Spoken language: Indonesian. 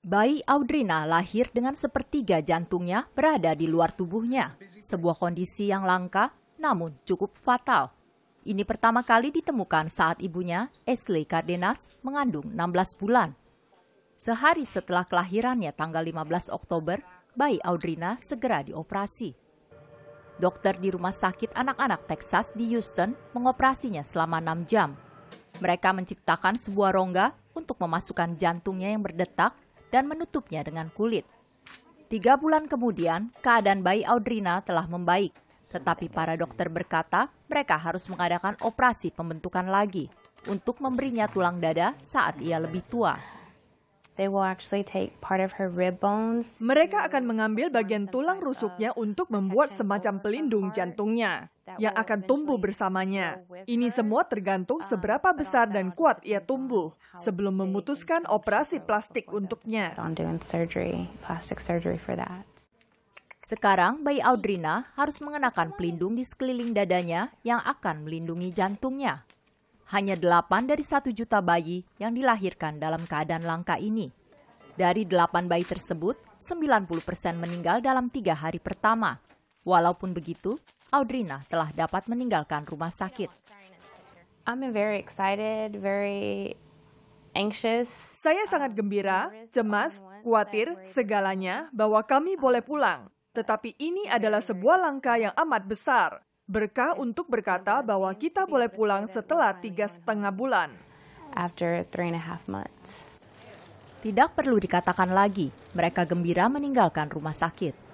Bayi Audrina lahir dengan sepertiga jantungnya berada di luar tubuhnya, sebuah kondisi yang langka namun cukup fatal. Ini pertama kali ditemukan saat ibunya, Ashley Cardenas, mengandung 16 bulan. Sehari setelah kelahirannya tanggal 15 Oktober, bayi Audrina segera dioperasi. Dokter di Rumah Sakit Anak-anak Texas di Houston mengoperasinya selama 6 jam. Mereka menciptakan sebuah rongga untuk memasukkan jantungnya yang berdetak dan menutupnya dengan kulit. Tiga bulan kemudian, keadaan bayi Audrina telah membaik, tetapi para dokter berkata mereka harus mengadakan operasi pembentukan lagi untuk memberinya tulang dada saat ia lebih tua. Mereka akan mengambil bagian tulang rusuknya untuk membuat semacam pelindung jantungnya yang akan tumbuh bersamanya. Ini semua tergantung seberapa besar dan kuat ia tumbuh sebelum memutuskan operasi plastik untuknya. Sekarang, bayi Audrina harus mengenakan pelindung di sekeliling dadanya yang akan melindungi jantungnya hanya 8 dari 1 juta bayi yang dilahirkan dalam keadaan langka ini. Dari 8 bayi tersebut, 90 persen meninggal dalam tiga hari pertama. Walaupun begitu, Audrina telah dapat meninggalkan rumah sakit. I'm very excited, very anxious. Saya sangat gembira, cemas, khawatir, segalanya bahwa kami boleh pulang. Tetapi ini adalah sebuah langkah yang amat besar berkah untuk berkata bahwa kita boleh pulang setelah tiga setengah bulan. After three and a half months. Tidak perlu dikatakan lagi, mereka gembira meninggalkan rumah sakit.